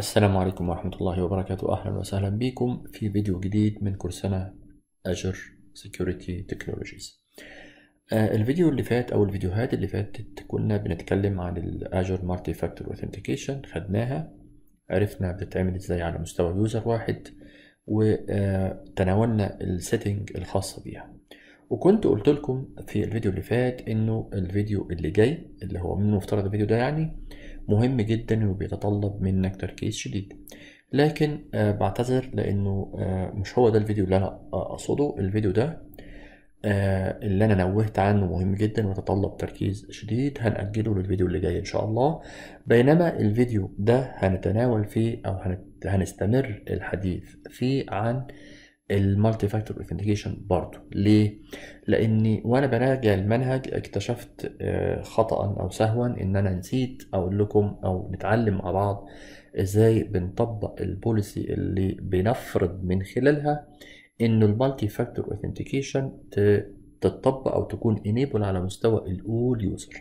السلام عليكم ورحمة الله وبركاته أهلا وسهلا بكم في فيديو جديد من كورسنا أجر Security Technologies آه، الفيديو اللي فات أو الفيديوهات اللي فاتت كنا بنتكلم عن الأجر مالتي فاكتور أوثنتيكيشن خدناها عرفنا بتتعمل ازاي على مستوى يوزر واحد وتناولنا السيتنج الخاصة بيها وكنت قلت لكم في الفيديو اللي فات انه الفيديو اللي جاي اللي هو من المفترض الفيديو ده يعني مهم جدا وبيتطلب منك تركيز شديد لكن آه بعتذر لانه آه مش هو ده الفيديو اللي انا آه، اقصده الفيديو ده آه اللي انا نوهت عنه مهم جدا ويتطلب تركيز شديد هنأجله للفيديو اللي جاي ان شاء الله بينما الفيديو ده هنتناول فيه او هنستمر الحديث فيه عن المالتي فاكتور اوثنتيكيشن برضه ليه لاني وانا براجع المنهج اكتشفت آه، خطا او سهوا ان انا نسيت اقول لكم او نتعلم مع بعض ازاي بنطبق البوليسي اللي بنفرض من خلالها انه المالتي فاكتور اوثنتيكيشن تتطبق او تكون انيبل على مستوى الاول يوزر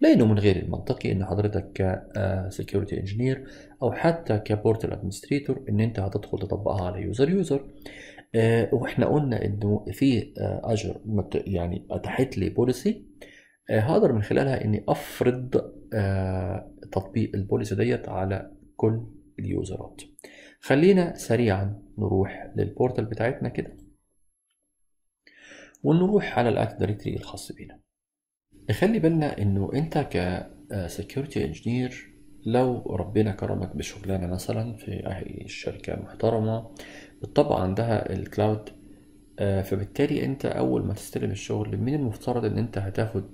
لانه من غير المنطقي ان حضرتك كسكيورتي انجينير آه، او حتى كبورتال ادمنستريتور ان انت هتدخل تطبقها على يوزر يوزر آه، واحنا قلنا انه في آه، اجر يعني اتاحت لي بوليسي آه، هقدر من خلالها اني افرض تطبيق البوليسي ديت على كل اليوزرات خلينا سريعا نروح للبورتال بتاعتنا كده ونروح على الاكت دايركتري الخاص بينا نخلي بالنا انه انت كسكيورتي انجينير لو ربنا كرمك بشغلانة مثلا في أي شركة محترمة بالطبع عندها الكلاود آه، فبالتالي انت اول ما تستلم الشغل من المفترض ان انت هتاخد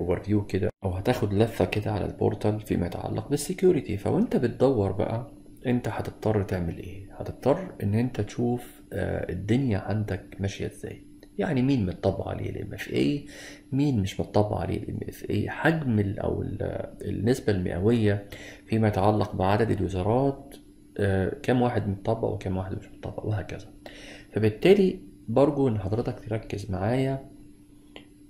اوفر آه، فيو كده او هتاخد لفه كده على البورتال فيما يتعلق بالسكيورتي فوانت بتدور بقى انت هتضطر تعمل ايه هتضطر ان انت تشوف آه، الدنيا عندك ماشيه ازاي يعني مين متطبق عليه الام اف اي مين مش متطبق عليه الام اف اي حجم او النسبه المئويه فيما يتعلق بعدد الوزارات آه، كم واحد متطبق وكم واحد مش متطبق وهكذا فبالتالي برجو ان حضرتك تركز معايا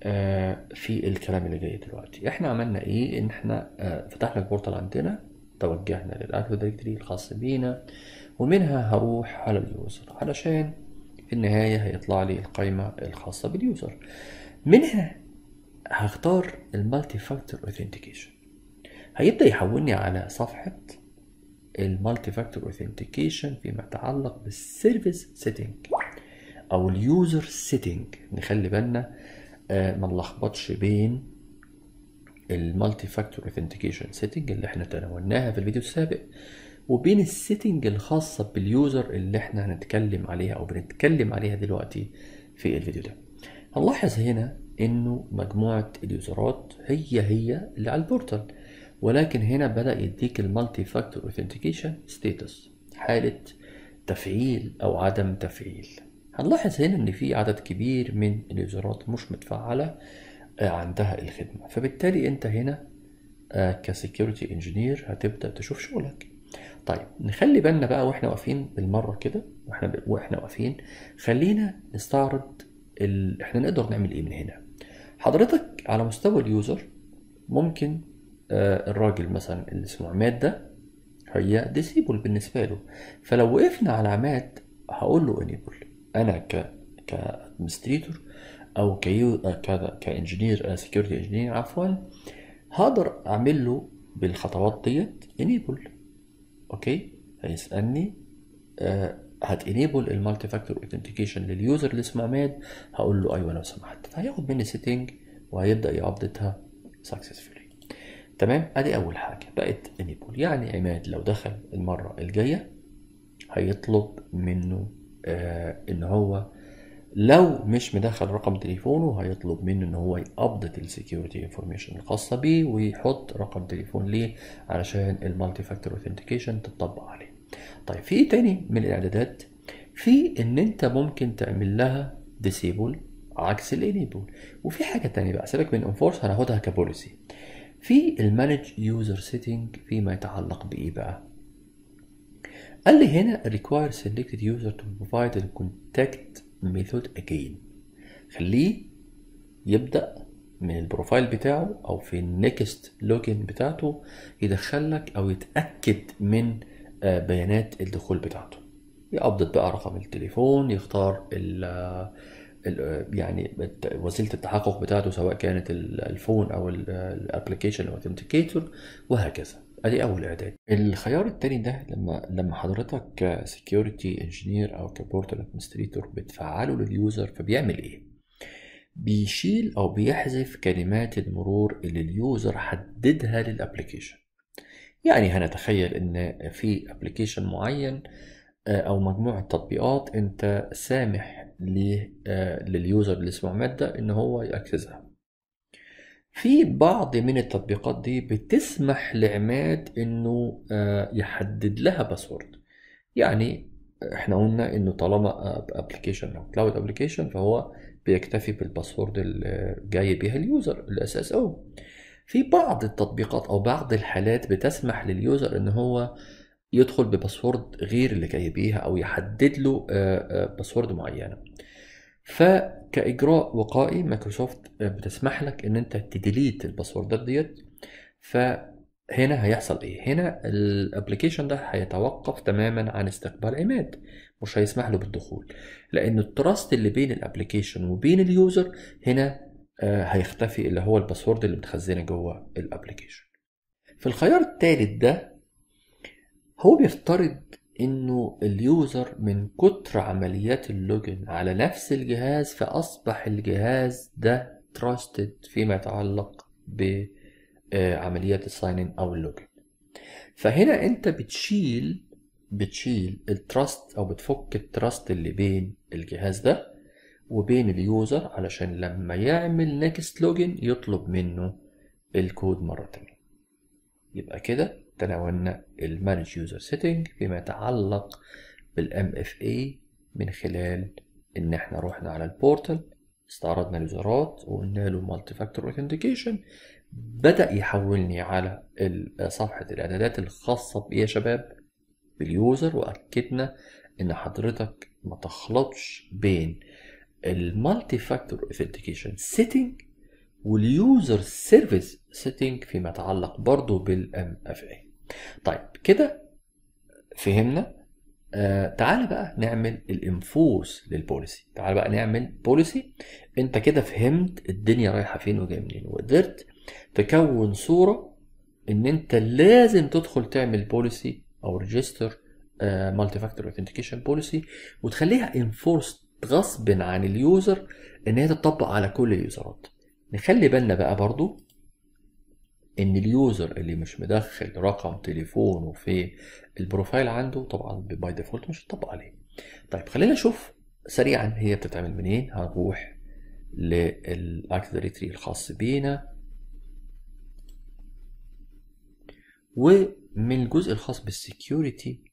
آه، في الكلام اللي جاي دلوقتي احنا عملنا ايه ان احنا آه، فتحنا البورتال عندنا توجهنا للادفو دايركتري الخاص بينا ومنها هروح على اليوزر علشان في النهاية هيطلع لي القائمة الخاصة باليوزر منها هختار المالتي فاكتور اوثنتيكيشن هيبدأ يحولني على صفحة المالتي فاكتور اوثنتيكيشن فيما يتعلق بالسيرفيس سيتنج او اليوزر سيتنج نخلي بالنا آه، ما نلخبطش بين المالتي فاكتور اوثنتيكيشن سيتنج اللي احنا تناولناها في الفيديو السابق وبين السيتنج الخاصة باليوزر اللي احنا هنتكلم عليها او بنتكلم عليها دلوقتي في الفيديو ده هنلاحظ هنا انه مجموعة اليوزرات هي هي اللي على البورتال ولكن هنا بدأ يديك المالتي فاكتور اوثنتيكيشن ستاتس حالة تفعيل او عدم تفعيل هنلاحظ هنا ان في عدد كبير من اليوزرات مش متفعلة آه، عندها الخدمة فبالتالي انت هنا آه، كسكيورتي انجينير هتبدأ تشوف شغلك طيب نخلي بالنا بقى واحنا واقفين بالمره كده واحنا واحنا واقفين خلينا نستعرض ال... احنا نقدر نعمل ايه من هنا حضرتك على مستوى اليوزر ممكن آه الراجل مثلا اللي اسمه عماد ده هي ديسيبل بالنسبه له فلو وقفنا على عماد هقول له انيبل انا ك كادمستريتور او كيو كذا كانجينير سكيورتي انجينير عفوا هقدر اعمل له بالخطوات ديت انيبل اوكي هيسالني هت آه، enable المالتي فاكتور اوثنتيكيشن لليوزر اللي اسمه عماد هقول له ايوه لو سمحت فهياخد مني سيتنج وهيبدا يعبدتها سكسسفولي تمام ادي اول حاجه بقت enable يعني عماد لو دخل المره الجايه هيطلب منه آه ان هو لو مش مدخل رقم تليفونه هيطلب منه ان هو يابديت السكيورتي انفورميشن الخاصه بيه ويحط رقم تليفون ليه علشان المالتي فاكتور اوثنتيكيشن تطبق عليه طيب في إيه تاني من الاعدادات في ان انت ممكن تعمل لها ديسيبل عكس الانيبل وفي حاجه تانية بقى سيبك من انفورس هناخدها كبوليسي في المانج يوزر سيتنج فيما يتعلق بايه بقى قال لي هنا require selected user to provide the contact ميثود اجين خليه يبدا من البروفايل بتاعه او في النكست لوجن بتاعته يدخل لك او يتاكد من آه، بيانات الدخول بتاعته يقبض بقى رقم التليفون يختار الـ يعني وسيله التحقق بتاعته سواء كانت الفون او الابلكيشن او وهكذا ادي اول اعداد الخيار التاني ده لما لما حضرتك كسكيورتي انجينير او كبورتال ادمنستريتور بتفعله لليوزر فبيعمل ايه بيشيل او بيحذف كلمات المرور اللي اليوزر حددها للابلكيشن يعني هنتخيل ان في ابلكيشن معين آه، او مجموعه تطبيقات انت سامح آه، لليوزر اللي اسمه ماده ان هو ياكسسها في بعض من التطبيقات دي بتسمح لعماد انه آه، يحدد لها باسورد يعني احنا قلنا انه طالما ابلكيشن او كلاود ابلكيشن فهو بيكتفي بالباسورد اللي جاي بيها اليوزر الاساس او في بعض التطبيقات او بعض الحالات بتسمح لليوزر ان هو يدخل بباسورد غير اللي جاي بيها او يحدد له باسورد آه، آه، معينه فكاجراء وقائي مايكروسوفت بتسمح لك ان انت تديليت الباسوردات ديت فهنا هيحصل ايه هنا الابلكيشن ده هيتوقف تماما عن استقبال عماد مش هيسمح له بالدخول لان التراست اللي بين الابلكيشن وبين اليوزر هنا آه، هيختفي اللي هو الباسورد اللي متخزنه جوه الابلكيشن في الخيار الثالث ده هو بيفترض انه اليوزر من كتر عمليات اللوجن على نفس الجهاز فاصبح الجهاز ده تراستد فيما يتعلق بعمليات الساين ان او اللوجن فهنا انت بتشيل بتشيل التراست او بتفك التراست اللي بين الجهاز ده وبين اليوزر علشان لما يعمل نيكست لوجن يطلب منه الكود مره تانيه يبقى كده تناولنا المانج يوزر سيتنج فيما يتعلق بالام اف اي من خلال ان احنا رحنا على البورتال استعرضنا اليوزرات وقلنا له مالتي فاكتور اوثنتيكيشن بدا يحولني على صفحه الاعدادات الخاصه بايه يا شباب باليوزر واكدنا ان حضرتك ما تخلطش بين المالتي فاكتور اوثنتيكيشن سيتنج واليوزر سيرفيس سيتنج فيما يتعلق برضه بالام اف اي طيب كده فهمنا آه تعال بقى نعمل الانفوس للبوليسي تعال بقى نعمل بوليسي انت كده فهمت الدنيا رايحه فين وجايه منين وقدرت تكون صوره ان انت لازم تدخل تعمل بوليسي او ريجستر مالتي فاكتور اوثنتيكيشن بوليسي وتخليها انفورس غصب عن اليوزر ان هي تطبق على كل اليوزرات نخلي بالنا بقى برضو ان اليوزر اللي مش مدخل رقم تليفونه في البروفايل عنده طبعا باي ديفولت مش هتطبق عليه طيب خلينا نشوف سريعا هي بتتعمل منين هنروح للاكت دايركتري الخاص بينا ومن الجزء الخاص بالسكيورتي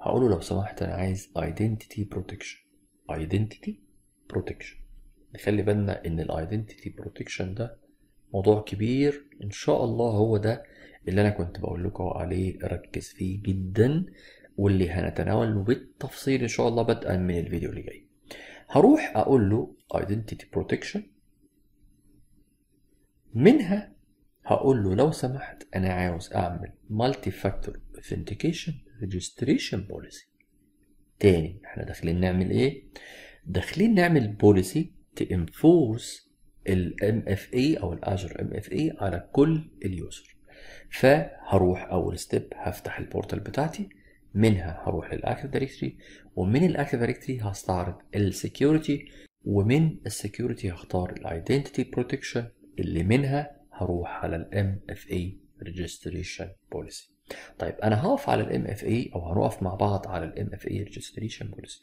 هقوله لو سمحت انا عايز ايدنتيتي بروتكشن ايدنتيتي بروتكشن نخلي بالنا ان الايدنتيتي بروتكشن ده موضوع كبير ان شاء الله هو ده اللي انا كنت بقول لكم عليه ركز فيه جدا واللي هنتناوله بالتفصيل ان شاء الله بدءا من الفيديو اللي جاي هروح اقول له ايدنتيتي بروتكشن منها هقول له لو سمحت انا عاوز اعمل مالتي فاكتور اوثنتيكيشن ريجستريشن بوليسي تاني احنا داخلين نعمل ايه داخلين نعمل بوليسي تنفوز الام اف اي او الاجر ام اف اي على كل اليوزر فهروح اول ستيب هفتح البورتال بتاعتي منها هروح للاكتف دايركتري ومن الاكتف دايركتري هستعرض السكيورتي ومن السكيورتي هختار الايدنتيتي بروتكشن اللي منها هروح على الام اف اي ريجستريشن بوليسي طيب انا هقف على الام اف اي او هنقف مع بعض على الام اف اي ريجستريشن بوليسي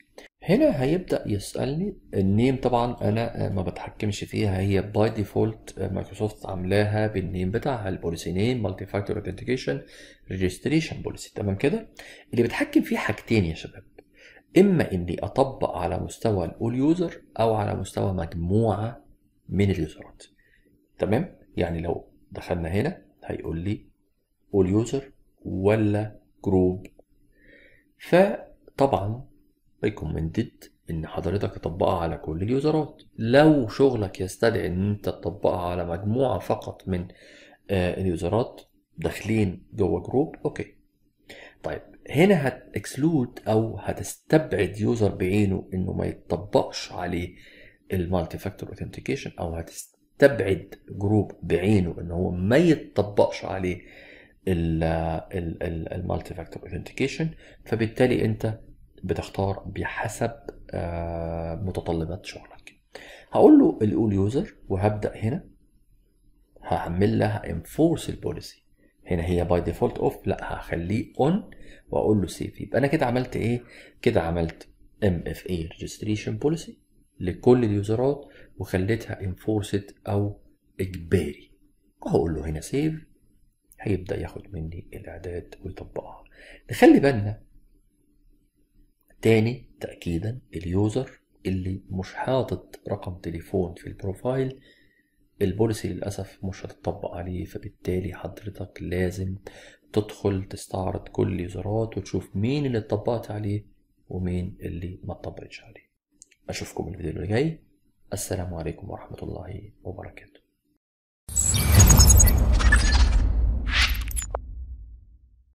هنا هيبدأ يسألني النيم طبعا أنا ما بتحكمش فيها هي باي ديفولت مايكروسوفت عاملاها بالنيم بتاعها البوليسي نيم مالتي فاكتور اوثنتيكيشن ريجستريشن بوليسي تمام كده اللي بتحكم فيه حاجتين يا شباب إما إني أطبق على مستوى الأول يوزر أو على مستوى مجموعة من اليوزرات تمام يعني لو دخلنا هنا هيقول لي أول يوزر ولا جروب فطبعا ريكومندد ان حضرتك تطبقها على كل اليوزرات لو شغلك يستدعي ان انت تطبقها على مجموعه فقط من آه، اليوزرات داخلين جوه جروب اوكي طيب هنا هتكسلود او هتستبعد يوزر بعينه انه ما يتطبقش عليه المالتي فاكتور اوثنتيكيشن او هتستبعد جروب بعينه ان هو ما يتطبقش عليه المالتي فاكتور اوثنتيكيشن فبالتالي انت بتختار بحسب آه، متطلبات شغلك هقول له الاول يوزر وهبدا هنا هعمل لها انفورس البوليسي هنا هي باي ديفولت اوف لا هخليه اون واقول له سيف يبقى انا كده عملت ايه كده عملت ام اف اي ريجستريشن بوليسي لكل اليوزرات وخليتها انفورسد او اجباري وهقول له هنا سيف هيبدا ياخد مني الاعداد ويطبقها نخلي بالنا تاني تأكيدا اليوزر اللي مش حاطط رقم تليفون في البروفايل البوليسي للأسف مش هتطبق عليه فبالتالي حضرتك لازم تدخل تستعرض كل اليوزرات وتشوف مين اللي اتطبقت عليه ومين اللي ما اتطبقتش عليه أشوفكم الفيديو اللي جاي السلام عليكم ورحمة الله وبركاته